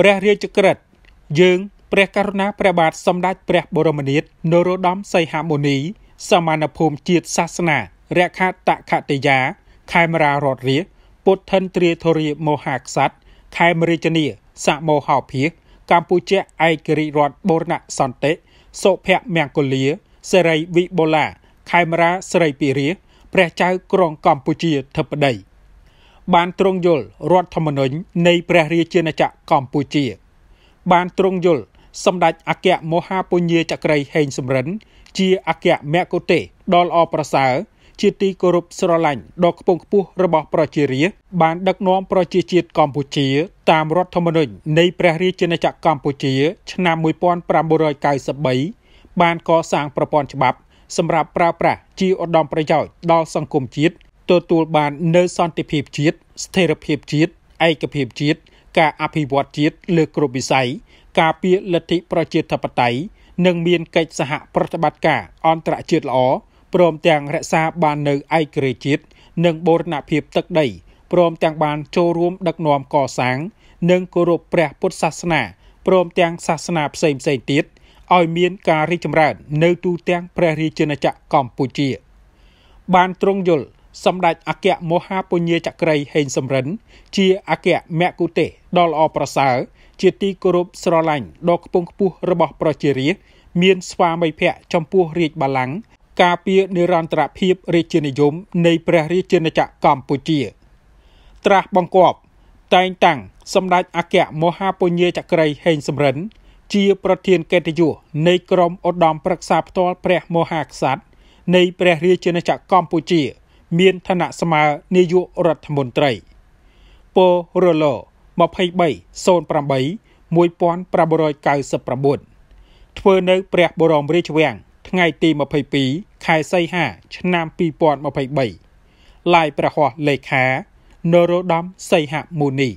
ព្រះរាជក្រឹត្យយើងព្រះករុណាព្រះបាទសម្ដេចព្រះបរមនាថនរោត្តមសីហមុនីសមានភូមិជាតិសាសនា រក្ខតខតិយាខេមរារដ្ឋរាជពុទ្ធិនទ្រាធរិយមហាក្សត្រខេមរាជនីសមោហោភិយាកម្ពុជាឯករាជ្យរដ្ឋបូរណសន្តិសុភ័ក្រមង្គលា សេរីវិបូឡាខេមរាសេរីពិរិយព្រះចៅក្រុងកម្ពុជាធិបតី បានទ្រង់យល់រដ្ឋធម្មនុញ្ញនៃ ព្រះរាជាណាចក្រកម្ពុជា បានទ្រង់យល់សម្ដេចអគ្គមហាពញាចក្រីហេងសំរិន ជាអគ្គមគ្គុទេសដ៏ល្អប្រសើរជាទីគោរពស្រឡាញ់ដ៏ខ្ពង់ខ្ពស់របស់ប្រជារាស្ត្របានដឹកនាំប្រជាជាតិកម្ពុជាតាមរដ្ឋធម្មនុញ្ញនៃព្រះរាជាណាចក្រកម្ពុជាឆ្នាំ1993បានកសាងប្រព័ន្ធច្បាប់សម្រាប់ប្រើប្រាស់ជាឧត្តមប្រយោជន៍ដល់សង្គមជាតិទទួលបាននូវសន្តិភាពជាតិស្ថិរភាពជាតិឯកភាពជាតិការអភិវឌ្ឍជាតិលើគ្រប់វិស័យការពារលទ្ធិប្រជាធិបតេយ្យនិងមានកិច្ចសហប្រតិបត្តិការអន្តរជាតិល្អព្រមទាំងរក្សាបាននៅឯករាជ្យជាតិនិងបូរណភាពទឹកដីព្រមទាំងបានចូលរួមដឹកនាំកសាង និងគោរពព្រះពុទ្ធសាសនាព្រមទាំងសាសនាផ្សេងៗទៀតឲ្យមានការរីកចម្រើននៅទូទាំងព្រះរាជាណាចក្រកម្ពុជាបានទ្រង់យល់សម្ដេចអគ្គមហាពញាចក្រីហេងសំរិន ជាអគ្គមគ្គុទេសដ៏ល្អប្រសើរជាទីគោរពស្រឡាញ់ដ៏ខ្ពង់ខ្ពស់របស់ប្រជារាស្ត្រមានស្វាមីភ័ក្រចំពោះរាជបល្ល័ង្កការពារនិរន្តរភាពរាជានិយមនៃព្រះរាជាណាចក្រកម្ពុជាត្រាស់បង្គាប់តែងតាំងសម្ដេចអគ្គមហាពញាចក្រីហេងសំរិន ជា ប្រធានកិត្តិយសនៃក្រុមឧត្តមប្រឹក្សាផ្ទាល់ព្រះ មហាក្សត្រនៃ ព្រះរាជាណាចក្រកម្ពុជា មានឋានៈស្មើនាយករដ្ឋមន្ត្រី ពរល2308 1999ធ្វើនៅ ព្រះបរមរាជវាំងថ្ងៃទី22ខែសីហា ឆ្នាំ2023ឡាយប្រហោះលេខានរោត្តមសីហមុនី